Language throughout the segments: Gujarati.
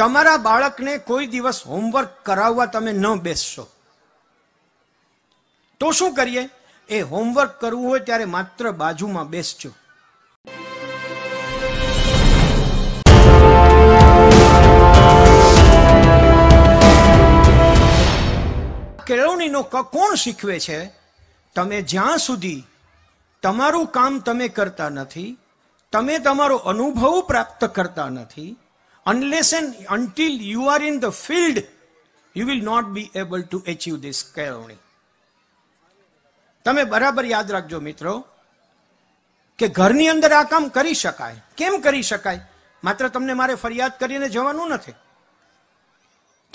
તમારા બાળકને કોઈ દિવસ હોમવર્ક કરાવવા તમે ન બેસશો તો શું કરીએ એ હોમવર્ક કરવું હોય ત્યારે માત્ર બાજુમાં બેસજો કેળવણીનો ક કોણ શીખવે છે તમે જ્યાં સુધી તમારું કામ તમે કરતા નથી તમે તમારો અનુભવ પ્રાપ્ત કરતા નથી unless and until you are in the field, you will not be able to achieve this કેળવણી તમે બરાબર યાદ રાખજો મિત્રો કે ઘરની અંદર આ કામ કરી શકાય કેમ કરી શકાય માત્ર તમને મારે ફરિયાદ કરીને જવાનું નથી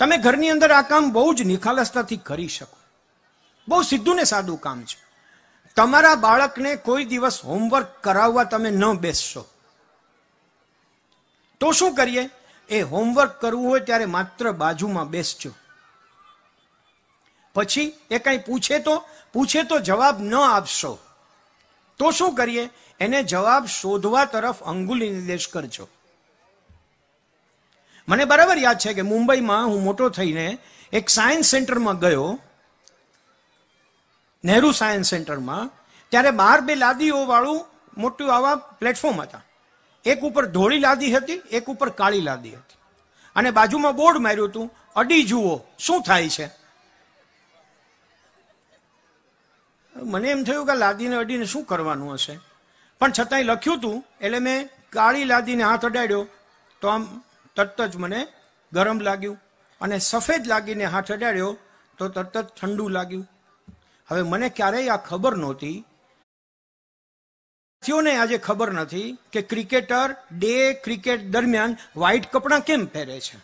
તમે ઘરની અંદર આ કામ બહુ જ નિખાલસતાથી કરી શકો બહુ સીધું ને સાદું કામ છે તમારા બાળકને કોઈ દિવસ હોમવર્ક કરાવવા તમે ન બેસશો તો શું કરીએ એ હોમવર્ક કરવું હોય ત્યારે માત્ર બાજુમાં બેસજો પછી એ કાંઈ પૂછે તો પૂછે તો જવાબ ન આપશો તો શું કરીએ એને જવાબ શોધવા તરફ અંગુલી નિર્દેશ કરજો મને બરાબર યાદ છે કે મુંબઈમાં હું મોટો થઈને એક સાયન્સ સેન્ટરમાં ગયો નહેરુ સાયન્સ સેન્ટરમાં ત્યારે બહાર બે લાદીઓ વાળું મોટું આવા પ્લેટફોર્મ હતા એક ઉપર ધોળી લાદી હતી એક ઉપર કાળી લાદી હતી અને બાજુમાં બોર્ડ માર્યું હતું અડી જુઓ શું થાય છે મને એમ થયું કે લાદીને અડીને શું કરવાનું હશે પણ છતાંય લખ્યું હતું એટલે મેં કાળી લાદીને હાથ અડાડ્યો તો આમ તરત જ મને ગરમ લાગ્યું અને સફેદ લાગીને હાથ અડાડ્યો તો તરત જ ઠંડુ લાગ્યું હવે મને ક્યારેય આ ખબર નહોતી થયોને આજે ખબર નથી કે ક્રિકેટર ડે ક્રિકેટ દરમિયાન વ્હાઇટ કપડાં કેમ પહેરે છે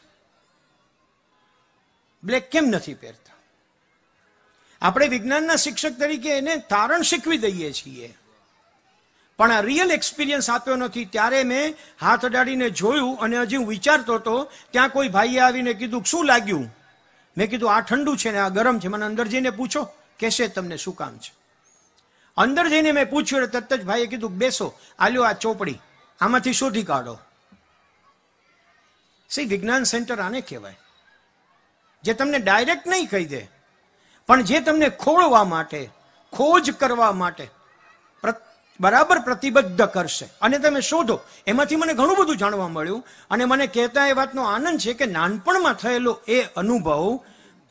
બ્લેક કેમ નથી પહેરતા આપણે વિજ્ઞાનના શિક્ષક તરીકે એને તારણ શીખવી દઈએ છીએ પણ આ રિયલ એક્સપિરિયન્સ આપ્યો નથી ત્યારે મેં હાથ અડાડીને જોયું અને હજી હું વિચારતો હતો ત્યાં કોઈ ભાઈએ આવીને કીધું શું લાગ્યું મેં કીધું આ ઠંડુ છે ને આ ગરમ છે મને અંદર જઈને પૂછો કહેશે તમને શું કામ છે અંદર જઈને મેં પૂછ્યું એટલે તરત જ ભાઈએ કીધું બેસો આલ્યો આ ચોપડી આમાંથી શોધી કાઢો સી વિજ્ઞાન સેન્ટર આને કહેવાય જે તમને ડાયરેક્ટ નહીં કહી દે પણ જે તમને ખોળવા માટે ખોજ કરવા માટે બરાબર પ્રતિબદ્ધ કરશે અને તમે શોધો એમાંથી મને ઘણું બધું જાણવા મળ્યું અને મને કહેતા એ વાતનો આનંદ છે કે નાનપણમાં થયેલો એ અનુભવ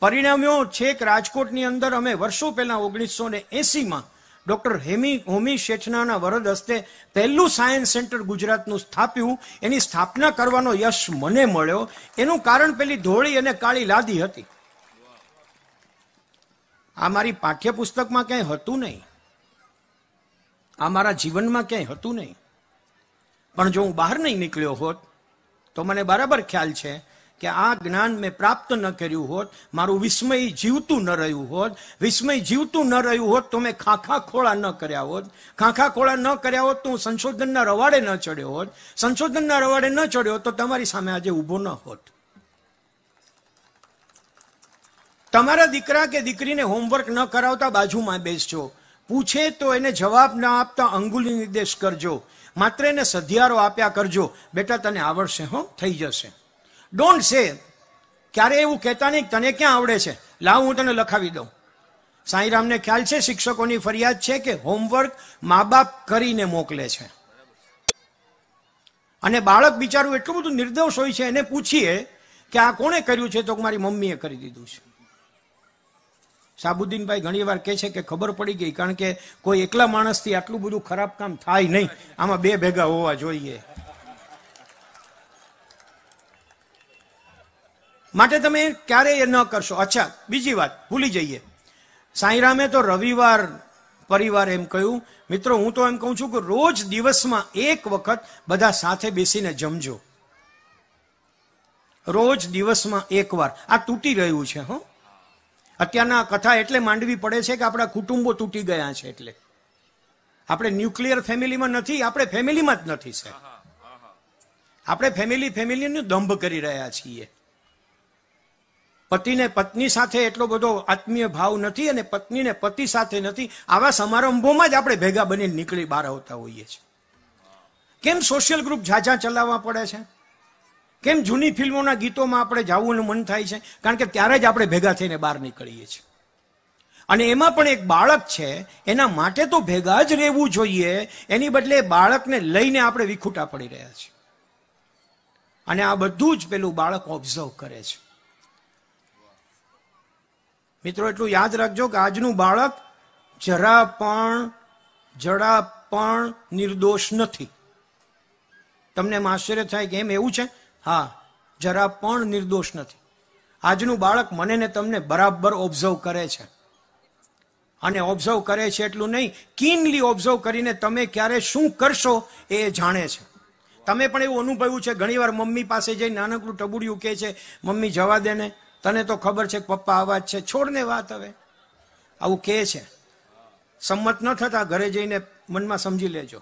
પરિણામ્યો છેક રાજકોટની અંદર અમે વર્ષો પહેલા ઓગણીસો ને એસીમાં ડોક્ટર હેમી હોમી શેઠનાના વરદ હસ્તે પહેલું સાયન્સ સેન્ટર ગુજરાતનું સ્થાપ્યું એની સ્થાપના કરવાનો યશ મને મળ્યો એનું કારણ પેલી ધોળી અને કાળી લાદી હતી આ મારી પાઠ્યપુસ્તકમાં ક્યાંય હતું નહીં આ મારા જીવનમાં ક્યાંય હતું નહીં પણ જો હું બહાર નહીં નીકળ્યો હોત તો મને બરાબર ખ્યાલ છે કે આ જ્ઞાન મેં પ્રાપ્ત ન કર્યું હોત મારું વિસ્મય જીવતું ન રહ્યું હોત વિસ્મય જીવતું ન રહ્યું હોત તો મેં ખાખા ખોળા ન કર્યા હોત ખાખા ખોળા ન કર્યા હોત તો હું સંશોધનના રવાડે ન ચડ્યો હોત સંશોધનના રવાડે ન ચડ્યો તો તમારી સામે આજે ઊભો ન હોત તમારા દીકરા કે દીકરીને હોમવર્ક ન કરાવતા બાજુમાં બેસજો પૂછે તો એને જવાબ ન આપતા અંગુલી નિર્દેશ કરજો માત્ર એને સધિયારો આપ્યા કરજો બેટા તને આવડશે હો થઈ જશે ડોન્ટ સે ક્યારે એવું કહેતા નહીં તને ક્યાં આવડે છે લાવ હું તને લખાવી દઉં સાંઈરામને ખ્યાલ છે શિક્ષકોની ફરિયાદ છે કે હોમવર્ક મા બાપ કરીને મોકલે છે અને બાળક બિચારું એટલું બધું નિર્દોષ હોય છે એને પૂછીએ કે આ કોણે કર્યું છે તો મારી મમ્મીએ કરી દીધું છે સાબુદ્દીનભાઈ ઘણીવાર કહે છે કે ખબર પડી ગઈ કારણ કે કોઈ એકલા માણસથી આટલું બધું ખરાબ કામ થાય નહીં આમાં બે ભેગા હોવા જોઈએ માટે તમે ક્યારેય ન કરશો અચ્છા બીજી વાત ભૂલી જઈએ સાંઈરામે તો રવિવાર પરિવાર એમ કહ્યું મિત્રો હું તો એમ કહું છું કે રોજ દિવસમાં એક વખત બધા સાથે બેસીને જમજો રોજ દિવસમાં એકવાર આ તૂટી રહ્યું છે હો અત્યારના કથા એટલે માંડવી પડે છે કે આપણા કુટુંબો તૂટી ગયા છે એટલે આપણે ન્યુક્લિયર ફેમિલીમાં નથી આપણે ફેમિલીમાં જ નથી સાહેબ આપણે ફેમિલી ફેમિલીનું દંભ કરી રહ્યા છીએ પતિને પત્ની સાથે એટલો બધો આત્મીય ભાવ નથી અને પત્નીને પતિ સાથે નથી આવા સમારંભોમાં જ આપણે ભેગા બનીને નીકળી બહાર આવતા હોઈએ છીએ કેમ સોશિયલ ગ્રુપ ઝાઝા ચલાવવા પડે છે કેમ જૂની ફિલ્મોના ગીતોમાં આપણે જવું મન થાય છે કારણ કે ત્યારે જ આપણે ભેગા થઈને બહાર નીકળીએ છીએ અને એમાં પણ એક બાળક છે એના માટે તો ભેગા જ રહેવું જોઈએ એની બદલે બાળકને લઈને આપણે વિખૂટા પડી રહ્યા છીએ અને આ બધું જ પેલું બાળક ઓબ્ઝર્વ કરે છે મિત્રો એટલું યાદ રાખજો કે આજનું બાળક જરા પણ જરા પણ નિર્દોષ નથી તમને આશ્ચર્ય થાય કે એમ એવું છે હા જરા પણ નિર્દોષ નથી આજનું બાળક મને ને તમને બરાબર ઓબ્ઝર્વ કરે છે અને ઓબ્ઝર્વ કરે છે એટલું નહીં કીનલી ઓબ્ઝર્વ કરીને તમે ક્યારે શું કરશો એ જાણે છે તમે પણ એવું અનુભવ્યું છે ઘણીવાર મમ્મી પાસે જઈ નાનકડું ટબુડિયું કહે છે મમ્મી જવા દે ને તને તો ખબર છે કે પપ્પા આવા જ છે છોડને વાત હવે આવું કે છે સંમત ન થતા ઘરે જઈને મનમાં સમજી લેજો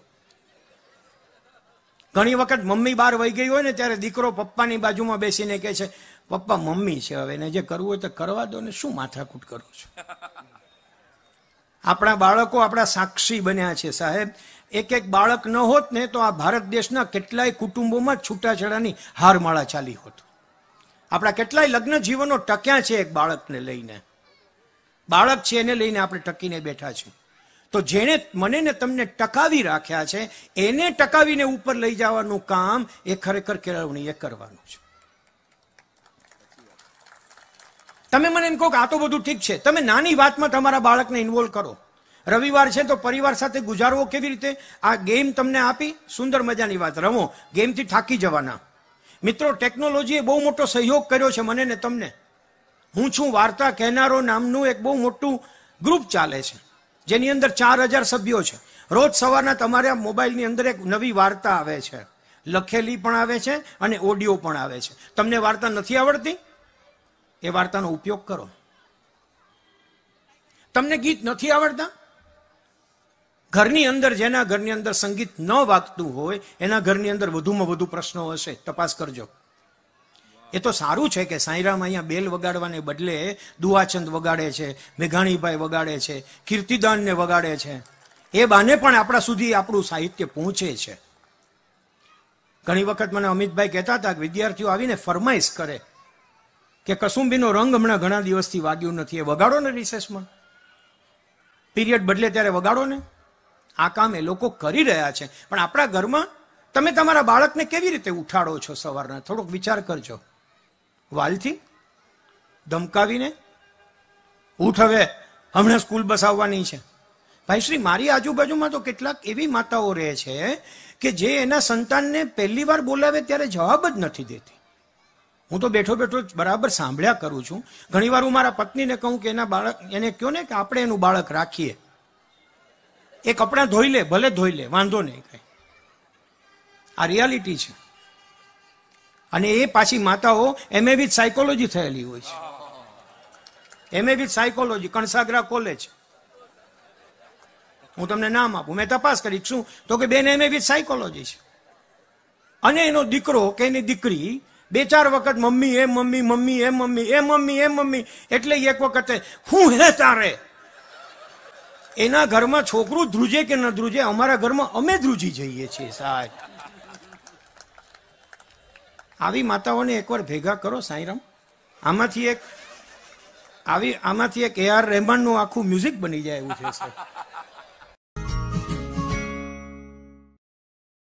ઘણી વખત મમ્મી બહાર વહી ગઈ હોય ને ત્યારે દીકરો પપ્પાની બાજુમાં બેસીને કે છે પપ્પા મમ્મી છે હવે એને જે કરવું હોય તો કરવા દો ને શું માથાકૂટ કરું છું આપણા બાળકો આપણા સાક્ષી બન્યા છે સાહેબ એક એક બાળક ન હોત ને તો આ ભારત દેશના કેટલાય કુટુંબોમાં છૂટાછેડાની હારમાળા ચાલી હોત આપણા કેટલાય લગ્ન જીવનો ટક્યા છે એક બાળકને લઈને બાળક છે એને લઈને આપણે ટકીને બેઠા છીએ તો જેણે મને ને તમને ટકાવી રાખ્યા છે એને ટકાવીને ઉપર લઈ જવાનું કામ એ ખરેખર કેળવણીએ કરવાનું છે તમે મને એમ કહો કે આ તો બધું ઠીક છે તમે નાની વાતમાં તમારા બાળકને ઇન્વોલ્વ કરો રવિવાર છે તો પરિવાર સાથે ગુજારવો કેવી રીતે આ ગેમ તમને આપી સુંદર મજાની વાત રમો ગેમથી થાકી જવાના મિત્રો ટેકનોલોજીએ બહુ મોટો સહયોગ કર્યો છે મને ને તમને હું છું વાર્તા કહેનારો નામનું એક બહુ મોટું ગ્રુપ ચાલે છે જેની અંદર ચાર હજાર સભ્યો છે રોજ સવારના તમારા મોબાઈલની અંદર એક નવી વાર્તા આવે છે લખેલી પણ આવે છે અને ઓડિયો પણ આવે છે તમને વાર્તા નથી આવડતી એ વાર્તાનો ઉપયોગ કરો તમને ગીત નથી આવડતા ઘરની અંદર જેના ઘરની અંદર સંગીત ન વાગતું હોય એના ઘરની અંદર વધુમાં વધુ પ્રશ્નો હશે તપાસ કરજો એ તો સારું છે કે સાંઈરામ અહીંયા બેલ વગાડવાને બદલે દુઆચંદ વગાડે છે મેઘાણીભાઈ વગાડે છે કીર્તિદાનને વગાડે છે એ બાને પણ આપણા સુધી આપણું સાહિત્ય પહોંચે છે ઘણી વખત મને અમિતભાઈ કહેતા હતા કે વિદ્યાર્થીઓ આવીને ફરમાઈશ કરે કે કસુંબીનો રંગ હમણાં ઘણા દિવસથી વાગ્યો નથી એ વગાડો ને રિસેસમાં પીરિયડ બદલે ત્યારે વગાડો ને આ કામ એ લોકો કરી રહ્યા છે પણ આપણા ઘરમાં તમે તમારા બાળકને કેવી રીતે ઉઠાડો છો સવારના થોડોક વિચાર કરજો વાલથી ધમકાવીને ઉઠ હવે હમણાં સ્કૂલ બસ આવવાની છે ભાઈ શ્રી મારી આજુબાજુમાં તો કેટલાક એવી માતાઓ રહે છે કે જે એના સંતાનને પહેલી વાર બોલાવે ત્યારે જવાબ જ નથી દેતી હું તો બેઠો બેઠો બરાબર સાંભળ્યા કરું છું ઘણીવાર હું મારા પત્નીને કહું કે એના બાળક એને કહો ને કે આપણે એનું બાળક રાખીએ એ કપડાં ધોઈ લે ભલે ધોઈ લે વાંધો નહીં કાંઈ આ રિયાલિટી છે અને એ પાછી માતાઓ એમએ વિથ સાયકોલોજી થયેલી હોય છે MA with psychology Kansagara college હું તમને નામ આપું મેં તપાસ કરી છું તો કે બેન એમએ વિથ સાયકોલોજી છે અને એનો દીકરો કે એની દીકરી બે ચાર વખત મમ્મી એ મમ્મી મમ્મી એ મમ્મી એ મમ્મી એ મમ્મી એટલે એક વખતે હું હે તારે એના ઘરમાં છોકરું ધ્રુજે કે ન ધ્રુજે અમારા ઘરમાં અમે ધ્રુજી જઈએ છીએ સાહેબ આવી માતાઓને એકવાર ભેગા કરો સાંઈરામ આમાંથી એક આવી આમાંથી એક એ આર રહેમાનનું આખું મ્યુઝિક બની જાય એવું છે સાહેબ